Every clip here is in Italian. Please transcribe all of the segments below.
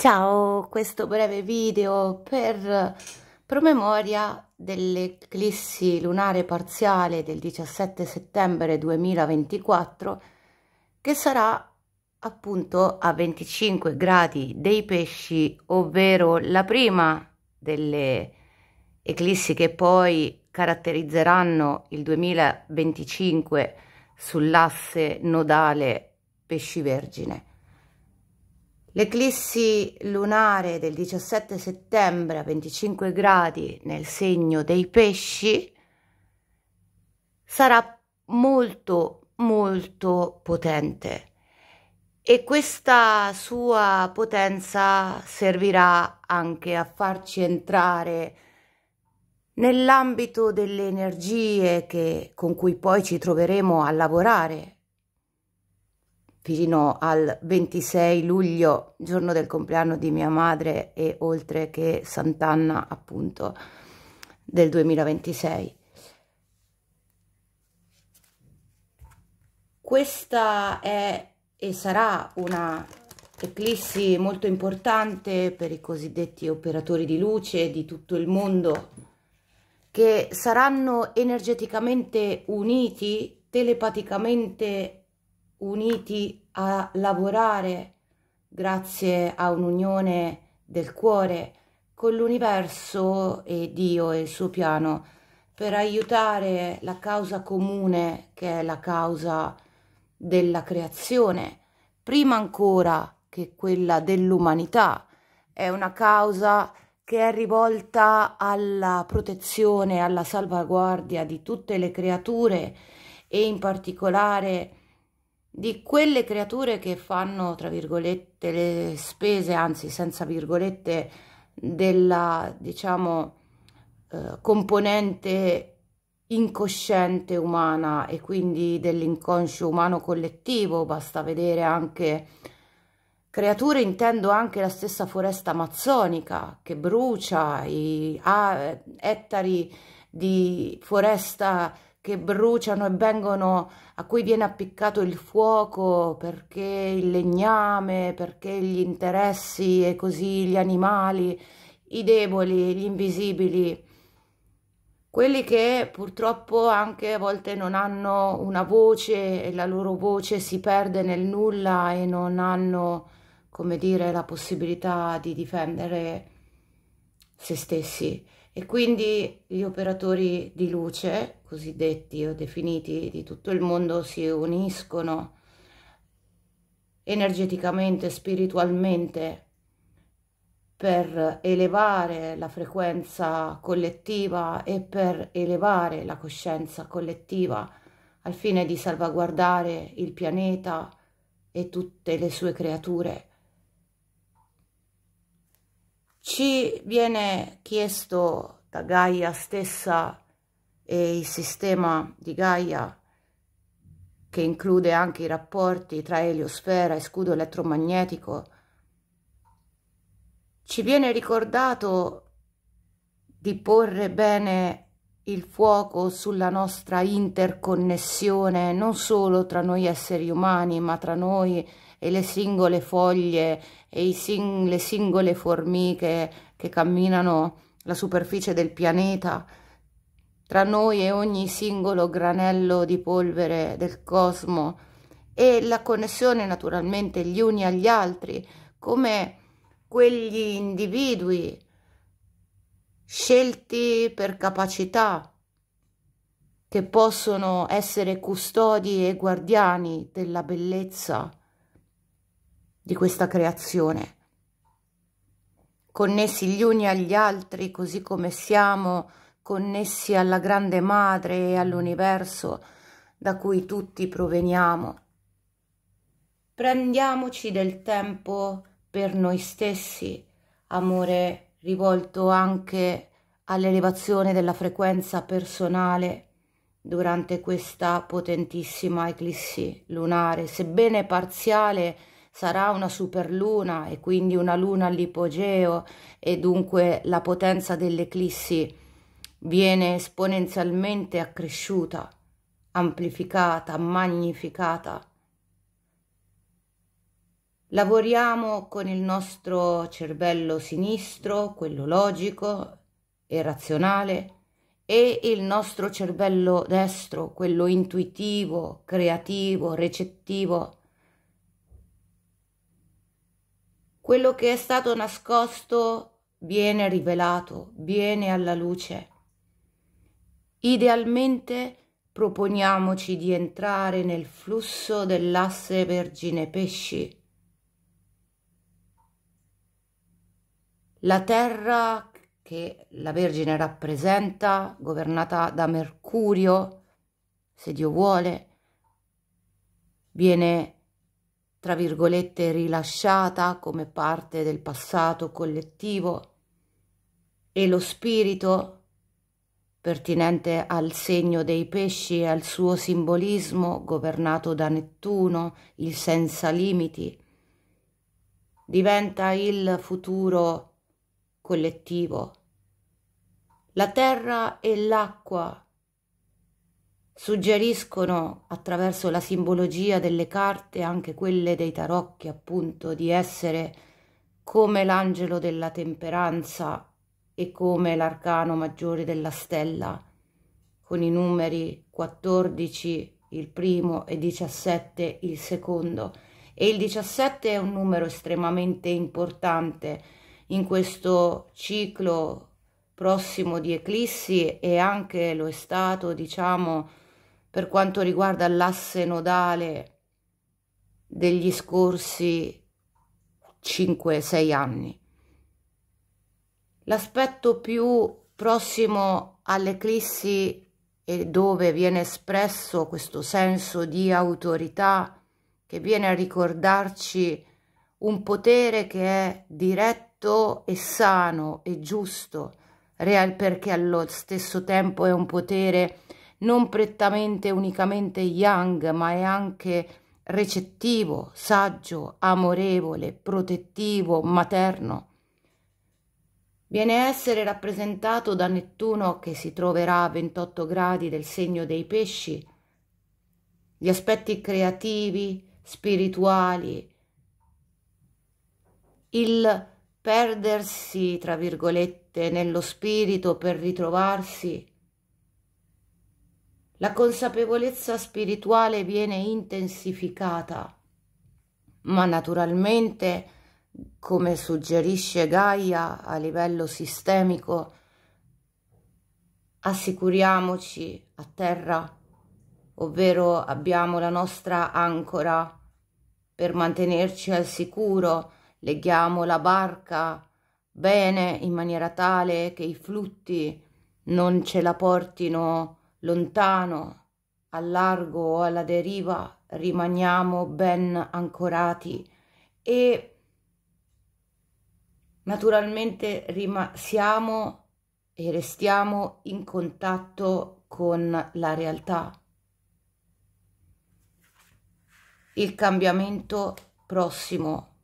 Ciao, questo breve video per promemoria dell'eclissi lunare parziale del 17 settembre 2024 che sarà appunto a 25 gradi dei pesci, ovvero la prima delle eclissi che poi caratterizzeranno il 2025 sull'asse nodale pesci vergine. L'eclissi lunare del 17 settembre a 25 gradi nel segno dei pesci sarà molto molto potente e questa sua potenza servirà anche a farci entrare nell'ambito delle energie che, con cui poi ci troveremo a lavorare fino al 26 luglio, giorno del compleanno di mia madre e oltre che Sant'Anna appunto del 2026. Questa è e sarà una eclissi molto importante per i cosiddetti operatori di luce di tutto il mondo che saranno energeticamente uniti, telepaticamente uniti a lavorare grazie a un'unione del cuore con l'universo e Dio e il suo piano per aiutare la causa comune che è la causa della creazione, prima ancora che quella dell'umanità. È una causa che è rivolta alla protezione, alla salvaguardia di tutte le creature e in particolare di quelle creature che fanno, tra virgolette, le spese, anzi senza virgolette, della, diciamo, eh, componente incosciente umana e quindi dell'inconscio umano collettivo, basta vedere anche creature, intendo anche la stessa foresta amazzonica che brucia i ah, eh, ettari di foresta che bruciano e vengono, a cui viene appiccato il fuoco perché il legname, perché gli interessi e così gli animali, i deboli, gli invisibili, quelli che purtroppo anche a volte non hanno una voce e la loro voce si perde nel nulla e non hanno, come dire, la possibilità di difendere se stessi e quindi gli operatori di luce, cosiddetti o definiti di tutto il mondo, si uniscono energeticamente, spiritualmente, per elevare la frequenza collettiva e per elevare la coscienza collettiva al fine di salvaguardare il pianeta e tutte le sue creature ci viene chiesto da Gaia stessa e il sistema di Gaia, che include anche i rapporti tra eliosfera e scudo elettromagnetico, ci viene ricordato di porre bene il fuoco sulla nostra interconnessione non solo tra noi esseri umani ma tra noi e le singole foglie e i sing le singole formiche che camminano la superficie del pianeta, tra noi e ogni singolo granello di polvere del cosmo e la connessione naturalmente gli uni agli altri, come quegli individui scelti per capacità che possono essere custodi e guardiani della bellezza di questa creazione, connessi gli uni agli altri così come siamo, connessi alla grande madre e all'universo da cui tutti proveniamo. Prendiamoci del tempo per noi stessi, amore rivolto anche all'elevazione della frequenza personale durante questa potentissima eclissi lunare, sebbene parziale, sarà una superluna e quindi una luna all'ipogeo e dunque la potenza dell'eclissi viene esponenzialmente accresciuta, amplificata, magnificata. Lavoriamo con il nostro cervello sinistro, quello logico e razionale, e il nostro cervello destro, quello intuitivo, creativo, recettivo. Quello che è stato nascosto viene rivelato, viene alla luce. Idealmente proponiamoci di entrare nel flusso dell'asse Vergine Pesci. La Terra che la Vergine rappresenta, governata da Mercurio, se Dio vuole, viene tra virgolette, rilasciata come parte del passato collettivo e lo spirito, pertinente al segno dei pesci e al suo simbolismo, governato da Nettuno, il senza limiti, diventa il futuro collettivo. La terra e l'acqua suggeriscono attraverso la simbologia delle carte, anche quelle dei tarocchi appunto, di essere come l'angelo della temperanza e come l'arcano maggiore della stella, con i numeri 14 il primo e 17 il secondo. E il 17 è un numero estremamente importante in questo ciclo prossimo di eclissi e anche lo è stato, diciamo, per quanto riguarda l'asse nodale degli scorsi 5-6 anni. L'aspetto più prossimo all'eclissi e dove viene espresso questo senso di autorità che viene a ricordarci un potere che è diretto e sano e giusto, real perché allo stesso tempo è un potere non prettamente unicamente yang, ma è anche recettivo, saggio, amorevole, protettivo, materno. Viene a essere rappresentato da Nettuno che si troverà a 28 gradi del segno dei pesci. Gli aspetti creativi, spirituali, il perdersi, tra virgolette, nello spirito per ritrovarsi la consapevolezza spirituale viene intensificata, ma naturalmente, come suggerisce Gaia a livello sistemico, assicuriamoci a terra, ovvero abbiamo la nostra ancora per mantenerci al sicuro, leghiamo la barca bene in maniera tale che i flutti non ce la portino a lontano, al largo o alla deriva, rimaniamo ben ancorati e naturalmente rima- siamo e restiamo in contatto con la realtà. Il cambiamento prossimo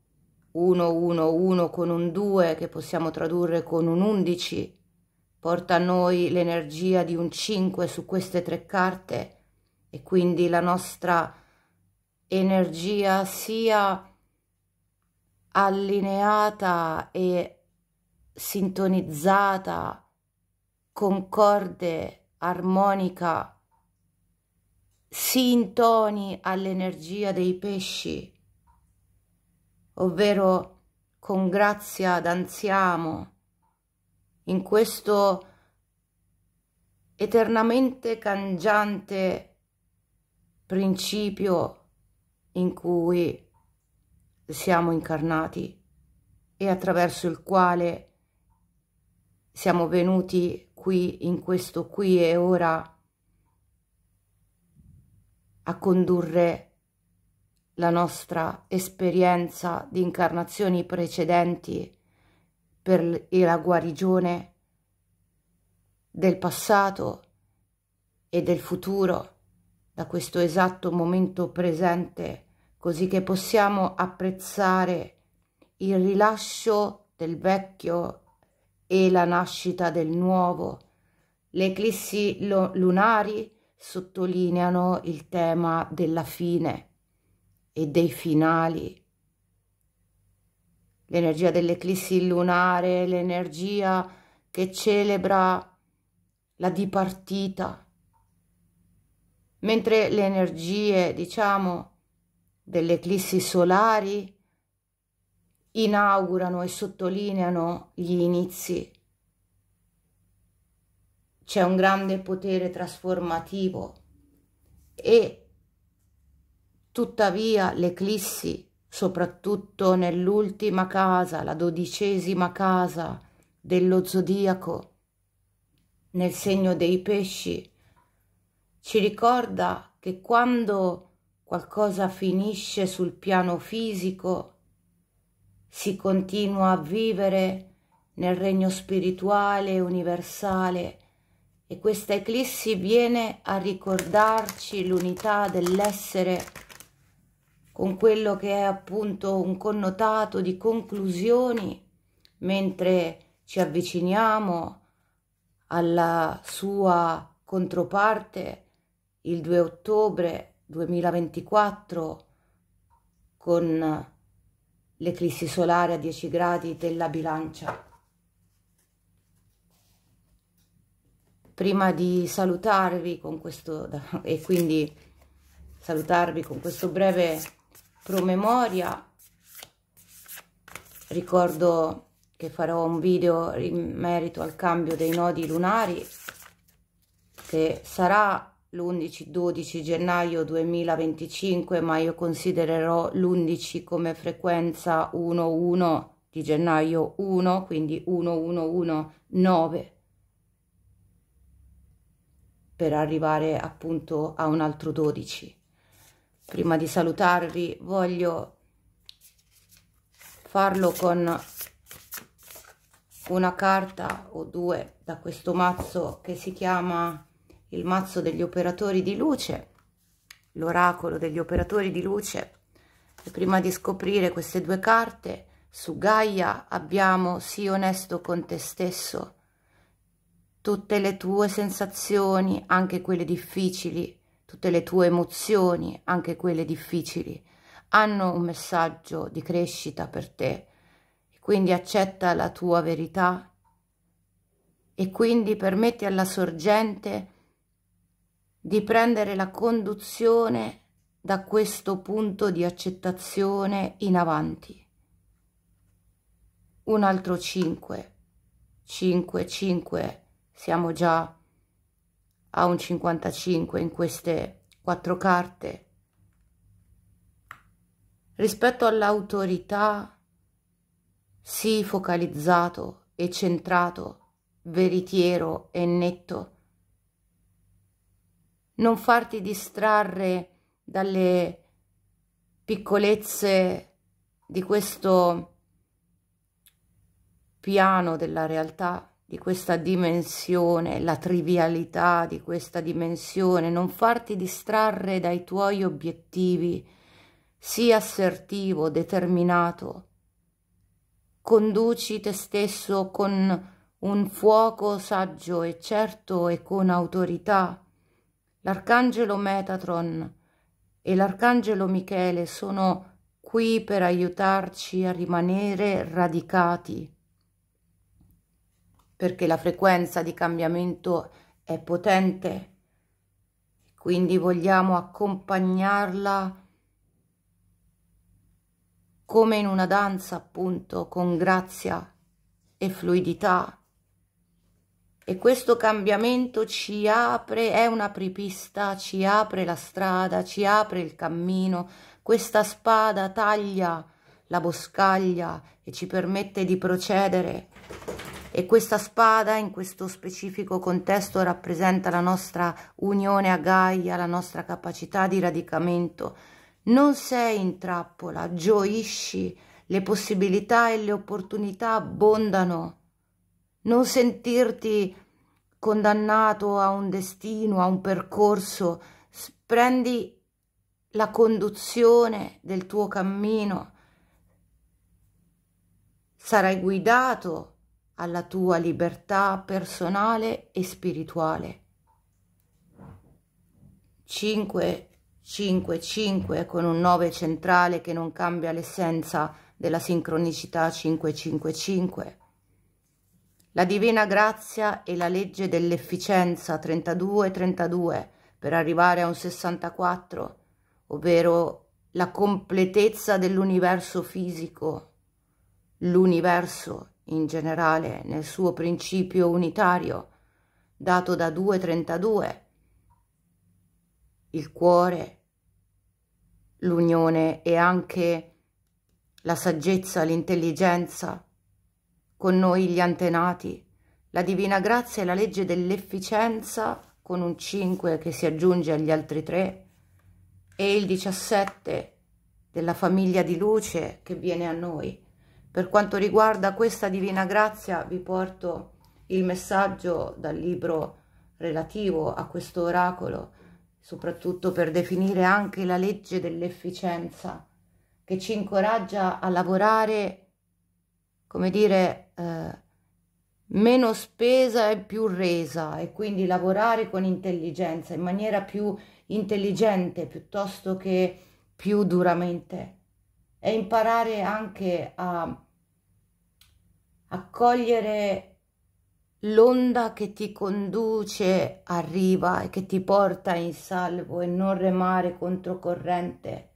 1 1 1 con un 2 che possiamo tradurre con un 11 porta a noi l'energia di un 5 su queste tre carte e quindi la nostra energia sia allineata e sintonizzata, concorde, armonica, sintoni all'energia dei pesci, ovvero con grazia danziamo, in questo eternamente cangiante principio in cui siamo incarnati e attraverso il quale siamo venuti qui in questo qui e ora a condurre la nostra esperienza di incarnazioni precedenti per la guarigione del passato e del futuro, da questo esatto momento presente, così che possiamo apprezzare il rilascio del vecchio e la nascita del nuovo. Le eclissi lunari sottolineano il tema della fine e dei finali l'energia dell'eclissi lunare, l'energia che celebra la dipartita, mentre le energie, diciamo, delle eclissi solari inaugurano e sottolineano gli inizi. C'è un grande potere trasformativo e tuttavia l'eclissi soprattutto nell'ultima casa, la dodicesima casa dello zodiaco, nel segno dei pesci, ci ricorda che quando qualcosa finisce sul piano fisico, si continua a vivere nel regno spirituale universale e questa eclissi viene a ricordarci l'unità dell'essere con quello che è appunto un connotato di conclusioni mentre ci avviciniamo alla sua controparte il 2 ottobre 2024 con l'eclissi solare a 10 gradi della bilancia. Prima di salutarvi con questo e quindi salutarvi con questo breve promemoria ricordo che farò un video in merito al cambio dei nodi lunari che sarà l'11-12 gennaio 2025 ma io considererò l'11 come frequenza 1-1 di gennaio 1 quindi 1119 per arrivare appunto a un altro 12 prima di salutarvi voglio farlo con una carta o due da questo mazzo che si chiama il mazzo degli operatori di luce l'oracolo degli operatori di luce e prima di scoprire queste due carte su Gaia abbiamo sii onesto con te stesso tutte le tue sensazioni anche quelle difficili tutte le tue emozioni, anche quelle difficili, hanno un messaggio di crescita per te. Quindi accetta la tua verità e quindi permetti alla sorgente di prendere la conduzione da questo punto di accettazione in avanti. Un altro 5, 5, 5, siamo già a un 55 in queste quattro carte rispetto all'autorità sii focalizzato e centrato veritiero e netto non farti distrarre dalle piccolezze di questo piano della realtà di questa dimensione, la trivialità di questa dimensione, non farti distrarre dai tuoi obiettivi, sii assertivo, determinato, conduci te stesso con un fuoco saggio e certo e con autorità. L'arcangelo Metatron e l'arcangelo Michele sono qui per aiutarci a rimanere radicati perché la frequenza di cambiamento è potente, quindi vogliamo accompagnarla come in una danza appunto con grazia e fluidità e questo cambiamento ci apre, è un'apripista, ci apre la strada, ci apre il cammino, questa spada taglia la boscaglia e ci permette di procedere e questa spada in questo specifico contesto rappresenta la nostra unione a Gaia, la nostra capacità di radicamento. Non sei in trappola, gioisci, le possibilità e le opportunità abbondano. Non sentirti condannato a un destino, a un percorso, prendi la conduzione del tuo cammino, sarai guidato alla tua libertà personale e spirituale. 5, 5, 5 con un 9 centrale che non cambia l'essenza della sincronicità 555. La divina grazia e la legge dell'efficienza 32-32 per arrivare a un 64, ovvero la completezza dell'universo fisico, l'universo in generale nel suo principio unitario, dato da 2.32, il cuore, l'unione e anche la saggezza, l'intelligenza, con noi gli antenati, la divina grazia e la legge dell'efficienza con un 5 che si aggiunge agli altri tre e il 17 della famiglia di luce che viene a noi. Per quanto riguarda questa divina grazia vi porto il messaggio dal libro relativo a questo oracolo, soprattutto per definire anche la legge dell'efficienza che ci incoraggia a lavorare, come dire, eh, meno spesa e più resa e quindi lavorare con intelligenza, in maniera più intelligente piuttosto che più duramente e imparare anche a, a cogliere l'onda che ti conduce a riva e che ti porta in salvo e non remare controcorrente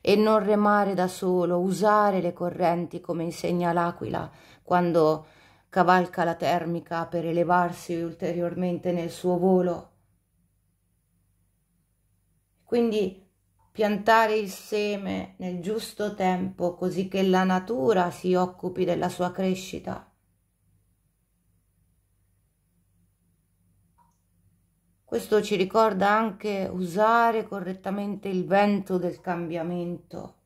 e non remare da solo, usare le correnti come insegna l'aquila quando cavalca la termica per elevarsi ulteriormente nel suo volo. Quindi piantare il seme nel giusto tempo così che la natura si occupi della sua crescita. Questo ci ricorda anche usare correttamente il vento del cambiamento.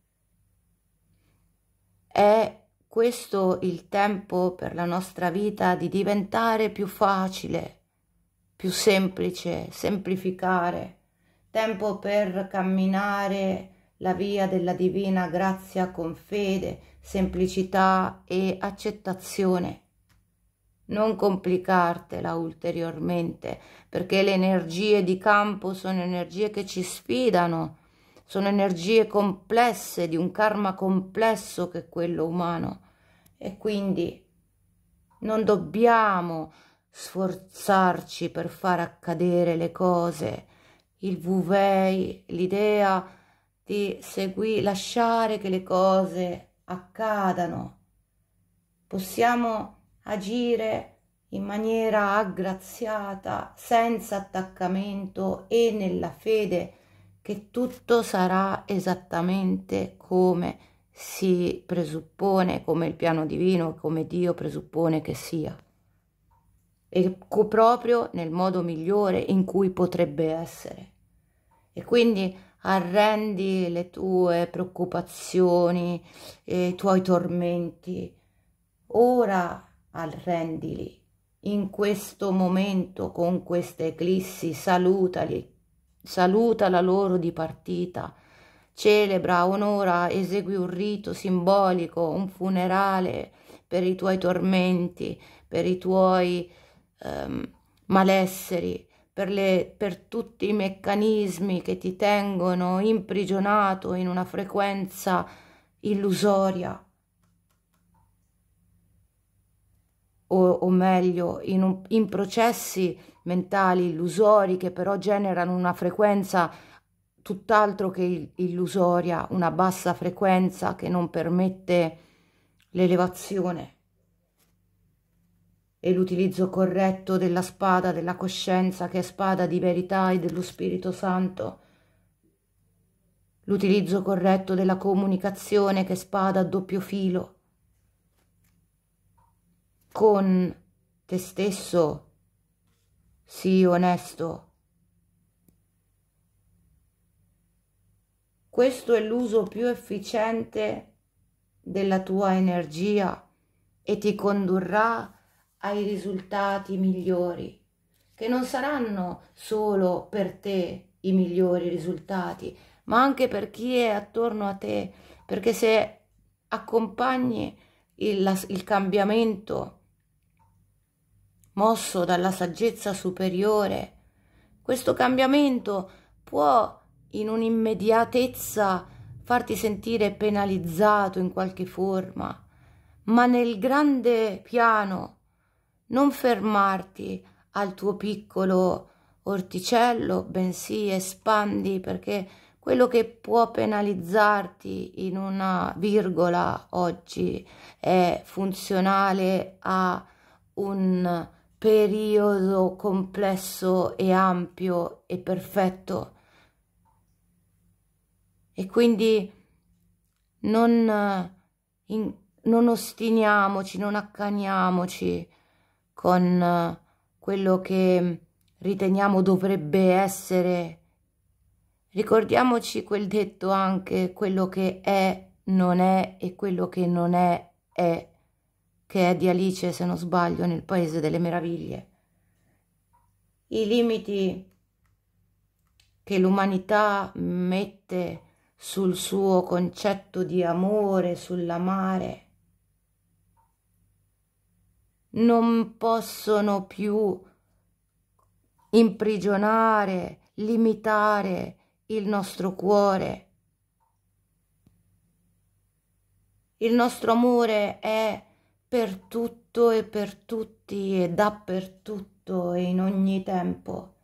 È questo il tempo per la nostra vita di diventare più facile, più semplice, semplificare tempo per camminare la via della divina grazia con fede, semplicità e accettazione. Non complicartela ulteriormente, perché le energie di campo sono energie che ci sfidano, sono energie complesse di un karma complesso che è quello umano e quindi non dobbiamo sforzarci per far accadere le cose il vuvei, l'idea di seguire, lasciare che le cose accadano. Possiamo agire in maniera aggraziata, senza attaccamento e nella fede che tutto sarà esattamente come si presuppone, come il piano divino, come Dio presuppone che sia e proprio nel modo migliore in cui potrebbe essere. E quindi arrendi le tue preoccupazioni, eh, i tuoi tormenti, ora arrendili, in questo momento con queste eclissi, salutali, saluta la loro dipartita, celebra, onora, esegui un rito simbolico, un funerale per i tuoi tormenti, per i tuoi ehm, malesseri, per, le, per tutti i meccanismi che ti tengono imprigionato in una frequenza illusoria. O, o, meglio in, un, in, processi mentali illusori che però generano una frequenza tutt'altro che illusoria, una bassa frequenza che non permette l'elevazione e l'utilizzo corretto della spada della coscienza che è spada di verità e dello Spirito Santo, l'utilizzo corretto della comunicazione che è spada a doppio filo, con te stesso, sii onesto. Questo è l'uso più efficiente della tua energia e ti condurrà a ai risultati migliori, che non saranno solo per te i migliori risultati, ma anche per chi è attorno a te, perché se accompagni il, il cambiamento mosso dalla saggezza superiore, questo cambiamento può in un'immediatezza farti sentire penalizzato in qualche forma, ma nel grande piano non fermarti al tuo piccolo orticello, bensì espandi perché quello che può penalizzarti in una virgola oggi è funzionale a un periodo complesso e ampio e perfetto. E quindi non, in, non ostiniamoci, non accaniamoci con eh, quello che riteniamo dovrebbe essere. Ricordiamoci quel detto anche, quello che è, non è e quello che non è, è, che è di Alice, se non sbaglio, nel Paese delle Meraviglie. I limiti che l'umanità mette sul suo concetto di amore, sull'amare, non possono più imprigionare, limitare il nostro cuore. Il nostro amore è per tutto e per tutti e dappertutto e in ogni tempo.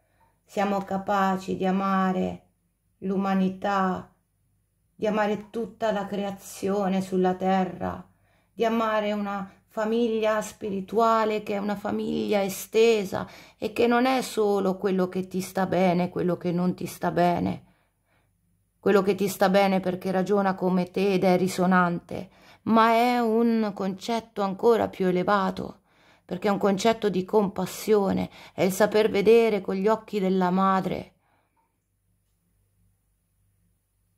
Siamo capaci di amare l'umanità, di amare tutta la creazione sulla terra, di amare una famiglia spirituale che è una famiglia estesa e che non è solo quello che ti sta bene, quello che non ti sta bene, quello che ti sta bene perché ragiona come te ed è risonante, ma è un concetto ancora più elevato, perché è un concetto di compassione, è il saper vedere con gli occhi della madre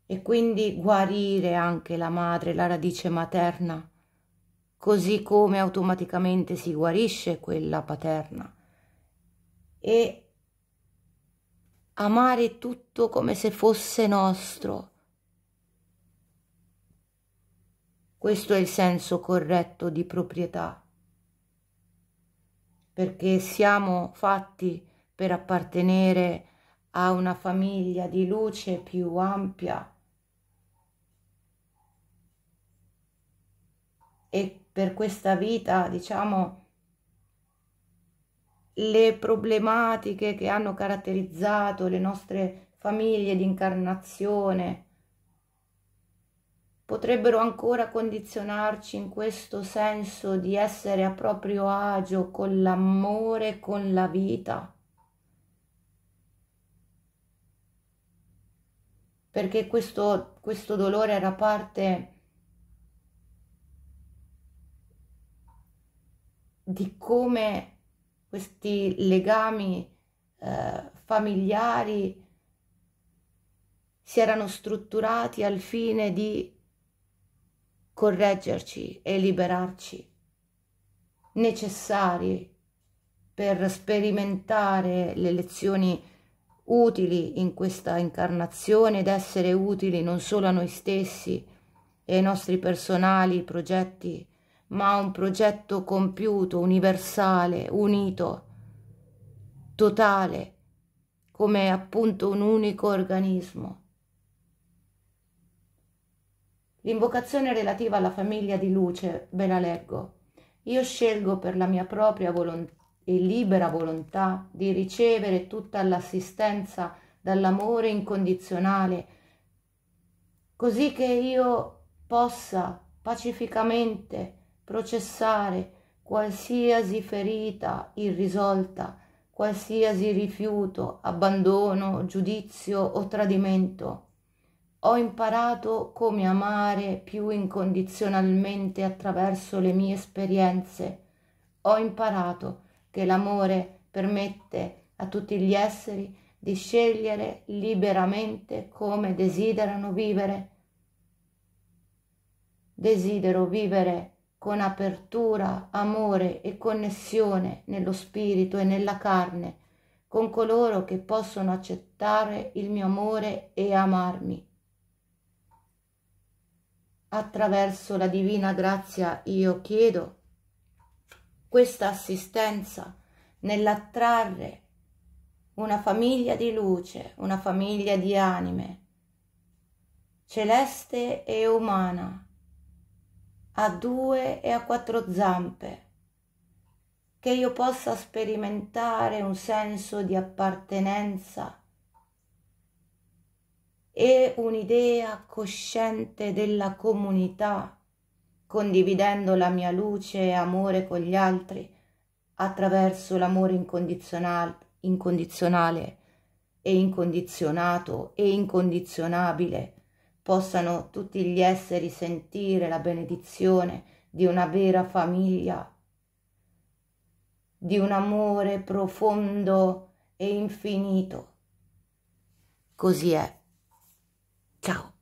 e quindi guarire anche la madre, la radice materna così come automaticamente si guarisce quella paterna. E amare tutto come se fosse nostro. Questo è il senso corretto di proprietà, perché siamo fatti per appartenere a una famiglia di luce più ampia e per questa vita, diciamo, le problematiche che hanno caratterizzato le nostre famiglie di incarnazione potrebbero ancora condizionarci in questo senso di essere a proprio agio con l'amore, con la vita. Perché questo, questo dolore era parte di come questi legami eh, familiari si erano strutturati al fine di correggerci e liberarci, necessari per sperimentare le lezioni utili in questa incarnazione ed essere utili non solo a noi stessi e ai nostri personali progetti ma un progetto compiuto, universale, unito, totale, come appunto un unico organismo. L'invocazione relativa alla famiglia di luce ve la leggo. Io scelgo per la mia propria e libera volontà di ricevere tutta l'assistenza dall'amore incondizionale, così che io possa pacificamente processare qualsiasi ferita irrisolta, qualsiasi rifiuto, abbandono, giudizio o tradimento. Ho imparato come amare più incondizionalmente attraverso le mie esperienze. Ho imparato che l'amore permette a tutti gli esseri di scegliere liberamente come desiderano vivere. Desidero vivere con apertura, amore e connessione nello spirito e nella carne, con coloro che possono accettare il mio amore e amarmi. Attraverso la divina grazia io chiedo questa assistenza nell'attrarre una famiglia di luce, una famiglia di anime, celeste e umana, a due e a quattro zampe, che io possa sperimentare un senso di appartenenza e un'idea cosciente della comunità, condividendo la mia luce e amore con gli altri attraverso l'amore incondizionale, incondizionale e incondizionato e incondizionabile possano tutti gli esseri sentire la benedizione di una vera famiglia, di un amore profondo e infinito. Così è. Ciao.